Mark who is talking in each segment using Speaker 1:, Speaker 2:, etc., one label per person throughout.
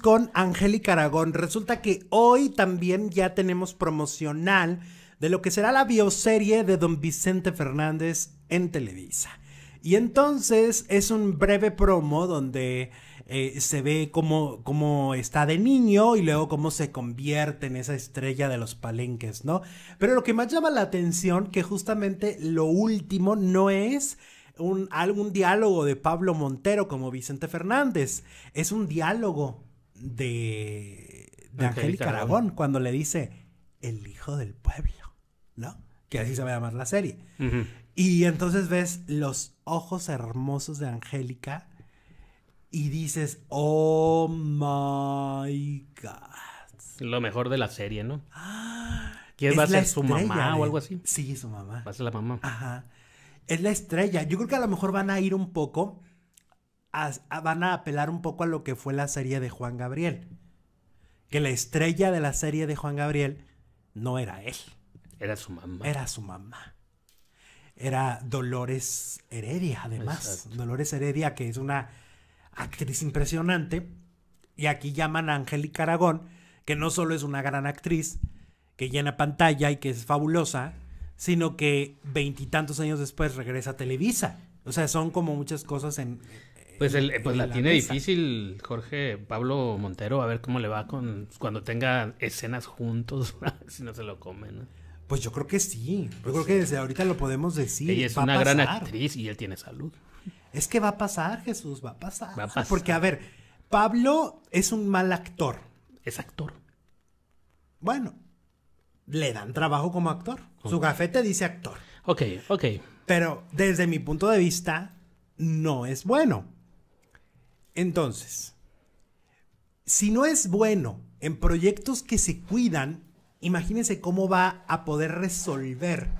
Speaker 1: con Angélica Aragón. Resulta que hoy también ya tenemos promocional de lo que será la bioserie de Don Vicente Fernández en Televisa. Y entonces es un breve promo donde eh, se ve cómo, cómo, está de niño y luego cómo se convierte en esa estrella de los palenques, ¿no? Pero lo que más llama la atención, que justamente lo último no es un, algún diálogo de Pablo Montero como Vicente Fernández, es un diálogo de, de Angélica Aragón, cuando le dice el hijo del pueblo, ¿no? Que así se va a llamar la serie. Y entonces ves los ojos hermosos de Angélica y dices, oh my
Speaker 2: god. Lo mejor de la serie, ¿no? Ah, ¿Quién va a ser su mamá o algo
Speaker 1: así? Sí, su mamá. Va a ser la mamá. Ajá. Es la estrella. Yo creo que a lo mejor van a ir un poco van a apelar un poco a lo que fue la serie de Juan Gabriel. Que la estrella de la serie de Juan Gabriel no era él.
Speaker 2: Era su mamá. Era su
Speaker 1: mamá. Era Dolores Heredia, además. Dolores Heredia, que es una actriz impresionante. Y aquí llaman a Angélica Aragón, que no solo es una gran actriz, que llena pantalla y que es fabulosa, sino que veintitantos años después regresa a Televisa. O sea, son como muchas cosas en, pues, eh, pues, la, tiene
Speaker 2: difícil Jorge Pablo Montero, a ver cómo le va con cuando tenga escenas juntos, si no se lo comen. Pues yo creo que sí, yo creo que desde ahorita lo podemos decir. Ella es una gran actriz y él tiene salud.
Speaker 1: Es que va a pasar, Jesús, va a pasar. Porque, a ver, Pablo es un mal
Speaker 2: actor. Es actor.
Speaker 1: Bueno, le dan trabajo como actor. Su gafete dice actor. Ok, ok. Pero desde mi punto de vista, no es bueno. Entonces, si no es bueno en proyectos que se cuidan, imagínense cómo va a poder resolver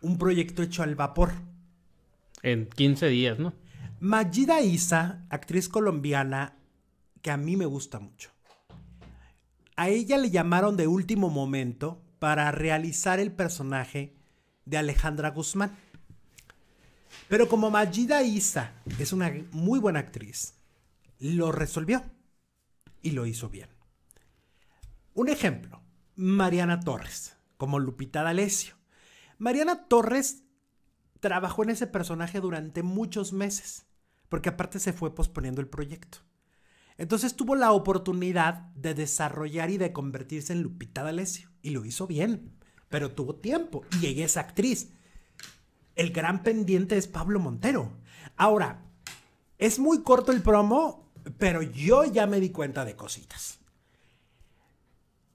Speaker 1: un proyecto hecho al vapor.
Speaker 2: En 15 días,
Speaker 1: ¿no? Majida Isa, actriz colombiana que a mí me gusta mucho. A ella le llamaron de último momento para realizar el personaje de Alejandra Guzmán. Pero como Majida Isa es una muy buena actriz, lo resolvió y lo hizo bien. Un ejemplo, Mariana Torres, como Lupita D'Alessio. Mariana Torres trabajó en ese personaje durante muchos meses, porque aparte se fue posponiendo el proyecto. Entonces tuvo la oportunidad de desarrollar y de convertirse en Lupita D'Alessio, y lo hizo bien, pero tuvo tiempo, y ella es actriz. El gran pendiente es Pablo Montero. Ahora, es muy corto el promo, pero yo ya me di cuenta de cositas.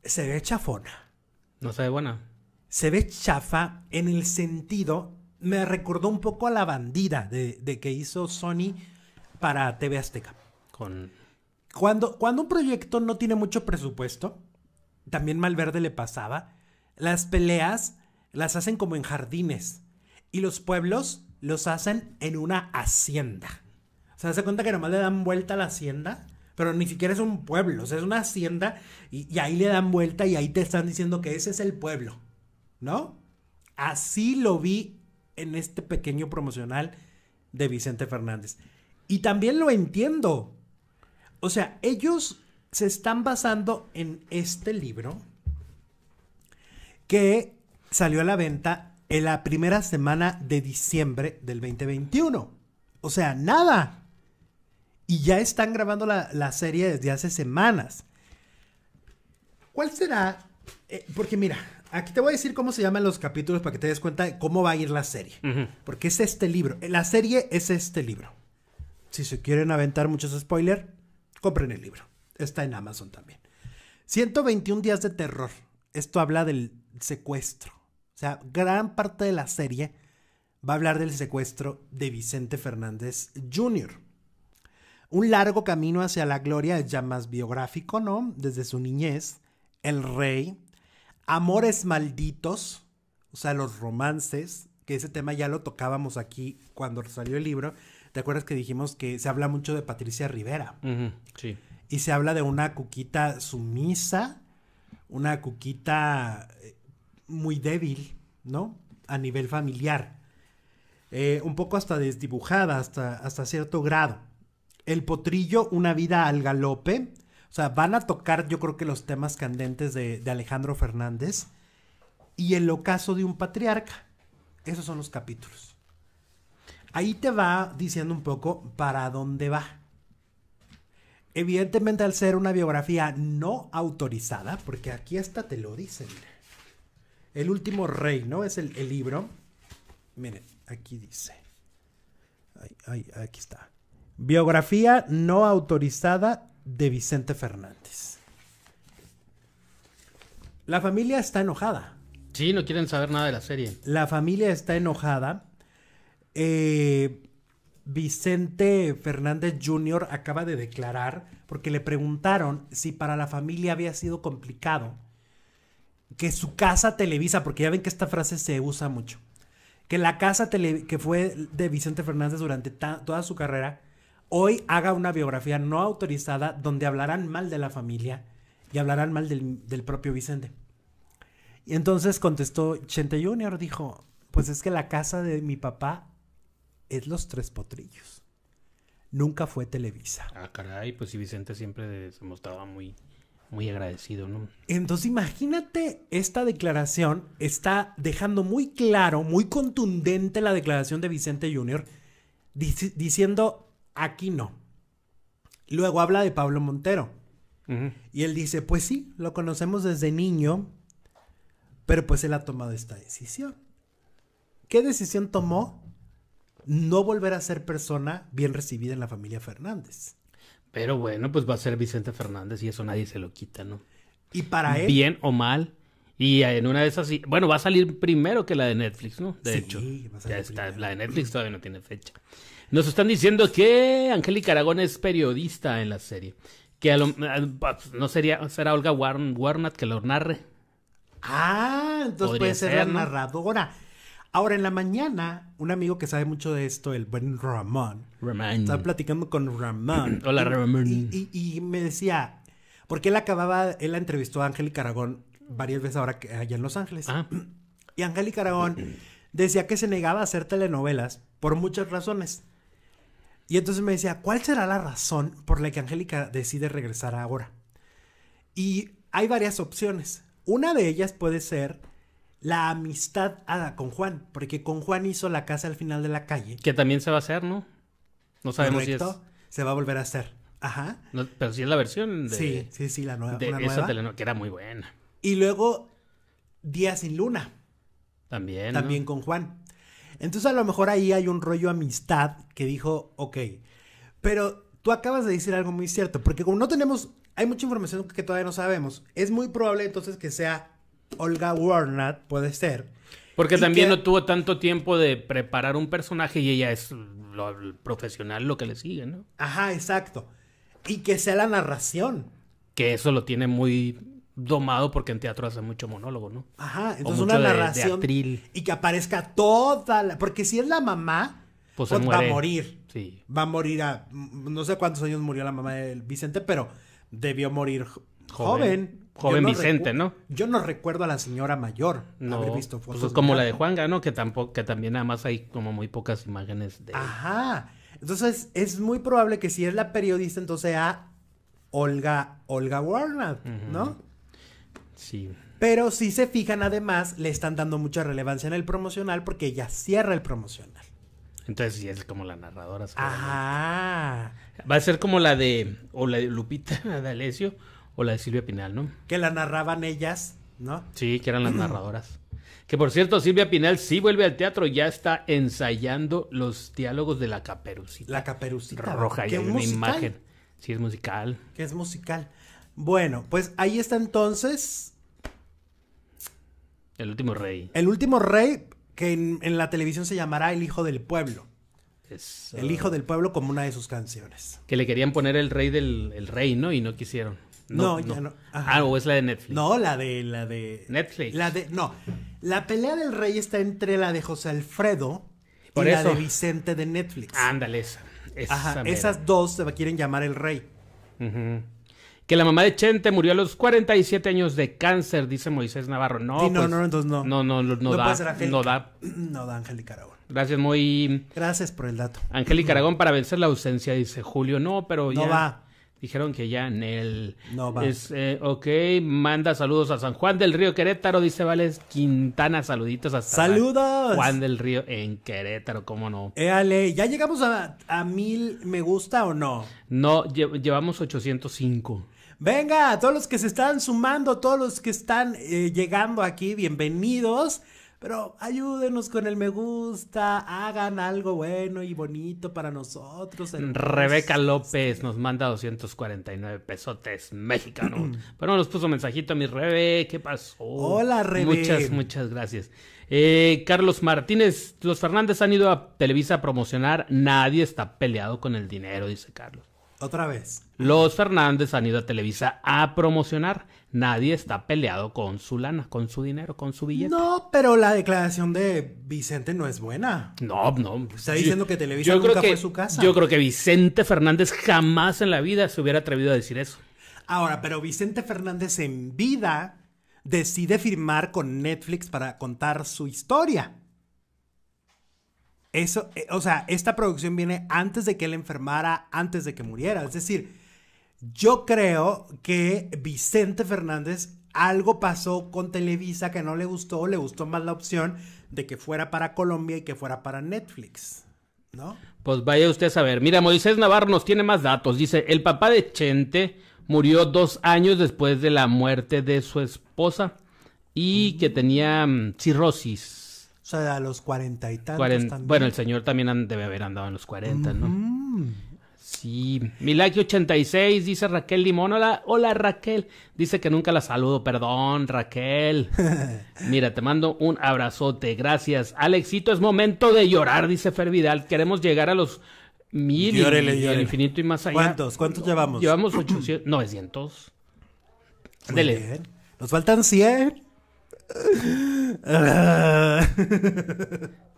Speaker 1: Se ve chafona.
Speaker 2: No se ve buena.
Speaker 1: Se ve chafa en el sentido, me recordó un poco a la bandida de, de que hizo Sony para TV Azteca. Con... Cuando, cuando un proyecto no tiene mucho presupuesto, también Malverde le pasaba, las peleas las hacen como en jardines y los pueblos los hacen en una hacienda se hace cuenta que nomás le dan vuelta a la hacienda, pero ni siquiera es un pueblo, o sea, es una hacienda y, y ahí le dan vuelta y ahí te están diciendo que ese es el pueblo, ¿no? Así lo vi en este pequeño promocional de Vicente Fernández. Y también lo entiendo. O sea, ellos se están basando en este libro que salió a la venta en la primera semana de diciembre del 2021. O sea, nada. Y ya están grabando la, serie desde hace semanas. ¿Cuál será? Eh, porque mira, aquí te voy a decir cómo se llaman los capítulos para que te des cuenta de cómo va a ir la serie. Porque es este libro. Eh, la serie es este libro. Si se quieren aventar muchos spoilers, compren el libro. Está en Amazon también. 121 días de terror. Esto habla del secuestro. O sea, gran parte de la serie va a hablar del secuestro de Vicente Fernández Jr. Un largo camino hacia la gloria es ya más biográfico, ¿no? Desde su niñez, El Rey, Amores Malditos, o sea, los romances, que ese tema ya lo tocábamos aquí cuando salió el libro. ¿Te acuerdas que dijimos que se habla mucho de Patricia Rivera? sí. Y se habla de una cuquita sumisa, una cuquita eh, muy débil, ¿no? A nivel familiar. Eh, un poco hasta desdibujada, hasta, hasta cierto grado. El Potrillo, Una vida al galope. O sea, van a tocar yo creo que los temas candentes de, Alejandro Fernández. Y el ocaso de un patriarca. Esos son los capítulos. Ahí te va diciendo un poco para dónde va. Evidentemente al ser una biografía no autorizada, porque aquí hasta te lo dicen. El último rey, ¿no? Es el, libro. Miren, aquí dice. aquí está. Biografía no autorizada de Vicente Fernández. La familia está enojada. Sí, no quieren saber nada de la serie. La familia está enojada. Eh, Vicente Fernández Jr. acaba de declarar, porque le preguntaron si para la familia había sido complicado que su casa Televisa, porque ya ven que esta frase se usa mucho, que la casa que fue de Vicente Fernández durante toda su carrera, hoy haga una biografía no autorizada donde hablarán mal de la familia y hablarán mal del, propio Vicente. Y entonces contestó Chente Junior, dijo, pues es que la casa de mi papá es Los Tres Potrillos. Nunca fue Televisa.
Speaker 2: Ah, caray, pues si Vicente siempre se mostraba muy, muy agradecido, ¿no?
Speaker 1: Entonces imagínate esta declaración, está dejando muy claro, muy contundente la declaración de Vicente Junior, diciendo Aquí no. Luego habla de Pablo Montero. Y él dice, pues sí, lo conocemos desde niño, pero pues él ha tomado esta decisión. ¿Qué decisión tomó? No volver a ser
Speaker 2: persona bien recibida en la familia Fernández. Pero bueno, pues va a ser Vicente Fernández y eso nadie se lo quita, ¿no? Y para él. Bien o mal. Y en una de esas, bueno, va a salir primero que la de Netflix, ¿no? De hecho, ya está, la de Netflix todavía no tiene fecha. Nos están diciendo que Angélica Aragón es periodista en la serie. Que eh, ah, pues, no sería, será Olga Warnat que lo narre.
Speaker 1: Ah, entonces puede ser, la narradora. Ahora, en la mañana, un amigo que sabe mucho de esto, el buen Ramón, Ramón. estaba platicando con Ramón. Hola, Ramón. Y, me decía, porque él acababa, él la entrevistó a Angélica Aragón varias veces ahora que, allá en Los Ángeles. Ah. Y Angélica Aragón decía que se negaba a hacer telenovelas por muchas razones. Y entonces me decía, ¿cuál será la razón por la que Angélica decide regresar ahora? Y hay varias opciones. Una de ellas puede ser la amistad ah, con Juan, porque con Juan hizo la casa al final de la calle.
Speaker 2: Que también se va a hacer, ¿no? No sabemos si es. Se va a volver a hacer. Ajá. pero sí es la versión de. Sí, sí, sí, la nueva. De nueva. que era muy buena.
Speaker 1: Y luego, Día sin Luna. También. También con Juan. Entonces a lo mejor ahí hay un rollo amistad que dijo, ok, pero tú acabas de decir algo muy cierto, porque como no tenemos, hay mucha información que todavía no sabemos, es muy probable entonces que sea Olga Warnat, puede ser. Porque también no
Speaker 2: tuvo tanto tiempo de preparar un personaje y ella es lo, lo profesional lo que le sigue, ¿no? Ajá, exacto. Y que sea la narración. Que eso lo tiene muy domado porque en teatro hace mucho monólogo, ¿no? Ajá, entonces una narración. y
Speaker 1: que aparezca toda la. Porque si es la mamá,
Speaker 2: pues, pues va a morir.
Speaker 1: Va a morir a. No sé cuántos años murió la mamá de Vicente, pero debió morir
Speaker 2: joven. Joven, Vicente, ¿no?
Speaker 1: Yo no recuerdo a la señora mayor no, haber visto pues fotos. como la de
Speaker 2: Juanga, ¿no? Que tampoco, que también además hay como muy pocas imágenes de. Ajá.
Speaker 1: Entonces, es muy probable que si es la periodista, entonces a Olga, Olga Warner, ¿no? Pero si se fijan, además, le están dando mucha relevancia en el promocional porque ella cierra el promocional.
Speaker 2: Entonces sí es como la narradora. Va a ser como la de, o la de Lupita D'Alessio, o la de Silvia Pinal, ¿no? Que la narraban ellas, ¿no? Sí, que eran las narradoras. Que por cierto, Silvia Pinal sí vuelve al teatro, ya está ensayando los diálogos de la caperucita. La caperucita. Roja, y hay una imagen. Sí, es musical. Que es musical.
Speaker 1: Bueno, pues ahí está entonces
Speaker 2: el último rey.
Speaker 1: El último rey que en, la televisión se llamará El Hijo del Pueblo.
Speaker 2: El Hijo del Pueblo como una de sus canciones. Que le querían poner el rey del rey, ¿no? Y no quisieron. No, ya no. Ah, o es la de Netflix. No, la de la de Netflix. La de no.
Speaker 1: La pelea del rey está entre la de José Alfredo y la de Vicente de Netflix.
Speaker 2: Ándale esa. esas dos se quieren llamar el rey. Ajá que la mamá de Chente murió a los 47 años de cáncer, dice Moisés Navarro. No, pues, no, no, entonces no. No, no, no, da. no da.
Speaker 1: No da Angélica
Speaker 2: Gracias, muy. Gracias por el dato. y Caragón para vencer la ausencia, dice Julio. No, pero ya. No va. Dijeron que ya en el. No va. Eh, ok, manda saludos a San Juan del Río Querétaro, dice Vales Quintana. Saluditos a ¡Saludos! Juan del Río en Querétaro, ¿cómo no?
Speaker 1: Éale, ¿ya llegamos a, a mil me gusta o no?
Speaker 2: No, llevamos 805.
Speaker 1: Venga, todos los que se están sumando, todos los que están eh, llegando aquí, bienvenidos. Pero ayúdenos con el me gusta, hagan algo bueno y bonito para nosotros. Rebeca
Speaker 2: López nos manda 249 pesotes mexicanos. Pero nos puso un mensajito a mi Rebe, ¿qué pasó? Hola Rebe. Muchas, muchas gracias. Eh, Carlos Martínez, los Fernández han ido a Televisa a promocionar, nadie está peleado con el dinero, dice Carlos.
Speaker 1: Otra vez.
Speaker 2: Los Fernández han ido a Televisa a promocionar. Nadie está peleado con su lana, con su dinero, con su billete. No,
Speaker 1: pero la declaración de Vicente no es buena.
Speaker 2: No, no. Está diciendo que Televisa nunca fue su casa. Yo creo que Vicente Fernández jamás en la vida se hubiera atrevido a decir eso. Ahora,
Speaker 1: pero Vicente Fernández en vida decide firmar con Netflix para contar su historia. Eso, eh, o sea, esta producción viene antes de que él enfermara, antes de que muriera. Es decir, yo creo que Vicente Fernández algo pasó con Televisa que no le gustó, le gustó más la opción de que fuera para Colombia y que fuera para Netflix.
Speaker 2: ¿No? Pues vaya usted a ver. Mira, Moisés Navarro nos tiene más datos. Dice, el papá de Chente murió dos años después de la muerte de su esposa y que mm. tenía mm, cirrosis
Speaker 1: a los cuarenta y tantos Bueno, el
Speaker 2: señor también debe haber andado en los cuarenta, ¿no? Sí. Milaki86 dice Raquel Limón. Hola, Raquel. Dice que nunca la saludo. Perdón, Raquel. Mira, te mando un abrazote. Gracias. Alexito, es momento de llorar, dice Fer Vidal. Queremos llegar a los mil y, infinito y más allá. ¿Cuántos? ¿Cuántos llevamos? Llevamos 800, 900. Dele.
Speaker 1: Nos faltan 100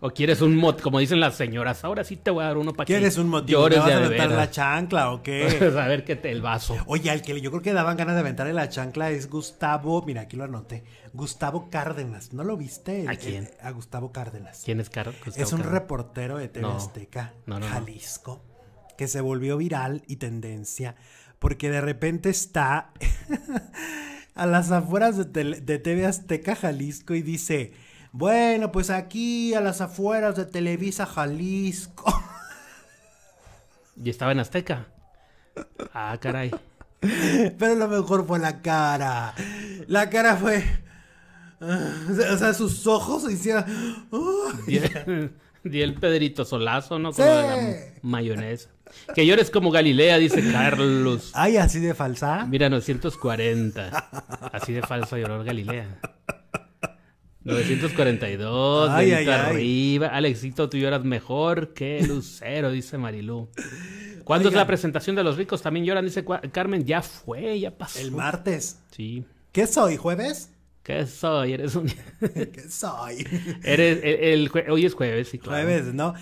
Speaker 2: o quieres un mod, como dicen las señoras, ahora sí te voy a dar uno para que. ¿Quieres un mod? a aventar la chancla o qué? Pues, a ver qué te el vaso. Oye, al que yo creo que daban
Speaker 1: ganas de aventarle la chancla es Gustavo, mira, aquí lo anoté. Gustavo Cárdenas, ¿no lo viste? ¿A quién? A Gustavo Cárdenas.
Speaker 2: ¿Quién es Car Es un reportero de TV Azteca, no, no,
Speaker 1: Jalisco, que se volvió viral y tendencia porque de repente está a las afueras de, TV Azteca Jalisco y dice, bueno, pues aquí a las afueras de Televisa Jalisco.
Speaker 2: Y estaba en Azteca. Ah, caray.
Speaker 1: Pero lo mejor fue la cara. La cara fue... O sea, sus ojos se hicieron...
Speaker 2: Di el Pedrito Solazo, ¿no? Como de la mayonesa. Que llores como Galilea, dice Carlos. Ay, así de falsa. Mira, 940. Así de falsa lloró Galilea. 942, ay, arriba. Alexito, tú lloras mejor que Lucero, dice Marilú. ¿Cuándo es la presentación de los ricos? También lloran, dice Carmen. Ya fue, ya pasó. El martes. Sí. ¿Qué hoy, jueves? ¿Qué soy? Eres un... ¿Qué soy? Eres e, el, hoy es jueves, sí, claro. Jueves, ¿no?